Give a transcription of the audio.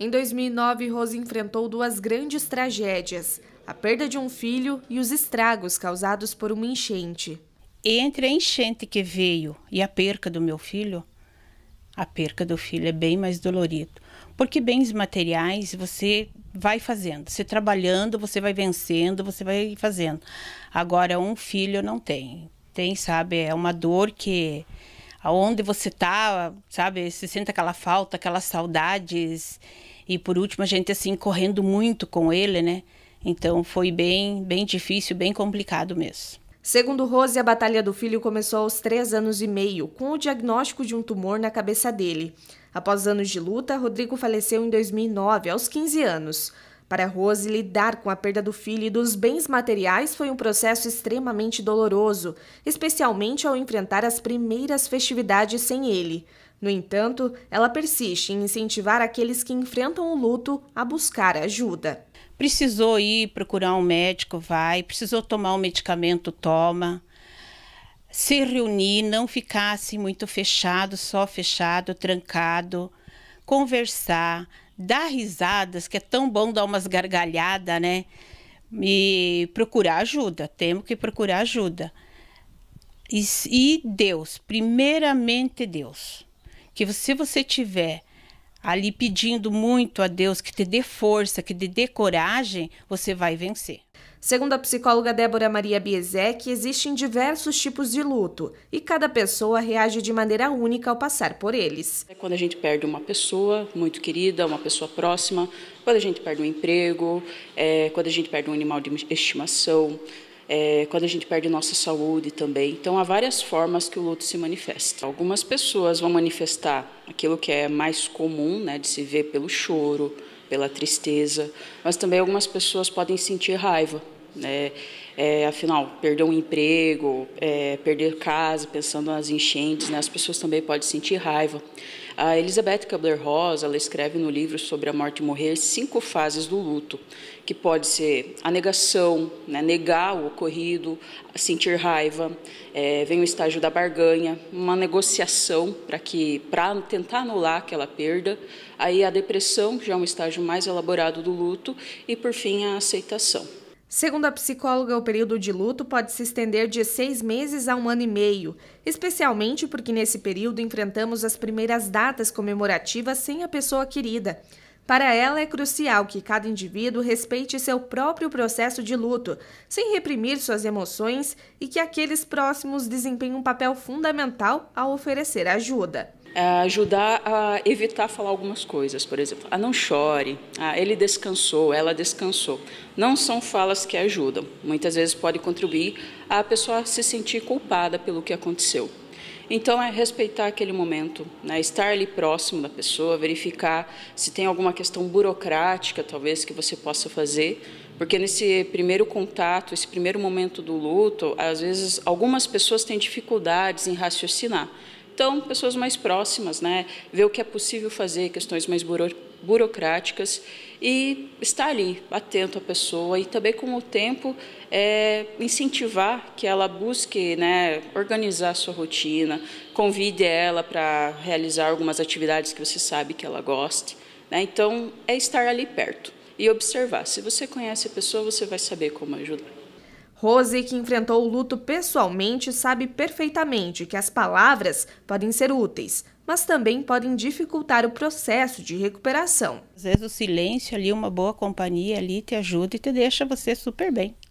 Em 2009, Rose enfrentou duas grandes tragédias: a perda de um filho e os estragos causados por uma enchente. Entre a enchente que veio e a perca do meu filho, a perca do filho é bem mais dolorido. Porque bens materiais você vai fazendo, você trabalhando, você vai vencendo, você vai fazendo. Agora, um filho não tem. Tem, sabe, é uma dor que aonde você tá, sabe, você sente aquela falta, aquelas saudades. E por último, a gente assim correndo muito com ele, né? Então foi bem, bem difícil, bem complicado mesmo. Segundo Rose, a batalha do filho começou aos três anos e meio, com o diagnóstico de um tumor na cabeça dele. Após anos de luta, Rodrigo faleceu em 2009, aos 15 anos. Para Rose, lidar com a perda do filho e dos bens materiais foi um processo extremamente doloroso, especialmente ao enfrentar as primeiras festividades sem ele. No entanto, ela persiste em incentivar aqueles que enfrentam o luto a buscar ajuda. Precisou ir procurar um médico, vai. Precisou tomar um medicamento, toma. Se reunir, não ficar assim muito fechado, só fechado, trancado. Conversar, dar risadas, que é tão bom dar umas gargalhadas, né? E procurar ajuda, temos que procurar ajuda. E, e Deus, primeiramente Deus, que se você tiver ali pedindo muito a Deus que te dê força, que te dê coragem, você vai vencer. Segundo a psicóloga Débora Maria Biesek, existem diversos tipos de luto e cada pessoa reage de maneira única ao passar por eles. É quando a gente perde uma pessoa muito querida, uma pessoa próxima, quando a gente perde um emprego, é, quando a gente perde um animal de estimação, é, quando a gente perde nossa saúde também. Então, há várias formas que o luto se manifesta. Algumas pessoas vão manifestar aquilo que é mais comum né, de se ver pelo choro, pela tristeza, mas também algumas pessoas podem sentir raiva né? É, afinal, perder um emprego, é, perder casa, pensando nas enchentes, né? as pessoas também podem sentir raiva. A Elizabeth Kubler-Ross ela escreve no livro sobre a morte e morrer cinco fases do luto, que pode ser a negação, né, negar o ocorrido, sentir raiva, é, vem o estágio da barganha, uma negociação para que para tentar anular aquela perda, aí a depressão, que já é um estágio mais elaborado do luto, e por fim a aceitação. Segundo a psicóloga, o período de luto pode se estender de seis meses a um ano e meio, especialmente porque nesse período enfrentamos as primeiras datas comemorativas sem a pessoa querida. Para ela, é crucial que cada indivíduo respeite seu próprio processo de luto, sem reprimir suas emoções e que aqueles próximos desempenhem um papel fundamental ao oferecer ajuda. É, ajudar a evitar falar algumas coisas, por exemplo, ah, não chore, ah, ele descansou, ela descansou. Não são falas que ajudam. Muitas vezes pode contribuir a pessoa se sentir culpada pelo que aconteceu. Então é respeitar aquele momento, né? estar ali próximo da pessoa, verificar se tem alguma questão burocrática, talvez, que você possa fazer, porque nesse primeiro contato, esse primeiro momento do luto, às vezes algumas pessoas têm dificuldades em raciocinar. Então, pessoas mais próximas, né? ver o que é possível fazer, questões mais buro burocráticas e estar ali, atento à pessoa e também com o tempo é, incentivar que ela busque né, organizar a sua rotina, convide ela para realizar algumas atividades que você sabe que ela goste. Né? Então, é estar ali perto e observar. Se você conhece a pessoa, você vai saber como ajudar. Rose, que enfrentou o luto pessoalmente, sabe perfeitamente que as palavras podem ser úteis, mas também podem dificultar o processo de recuperação. Às vezes o silêncio ali, uma boa companhia ali te ajuda e te deixa você super bem.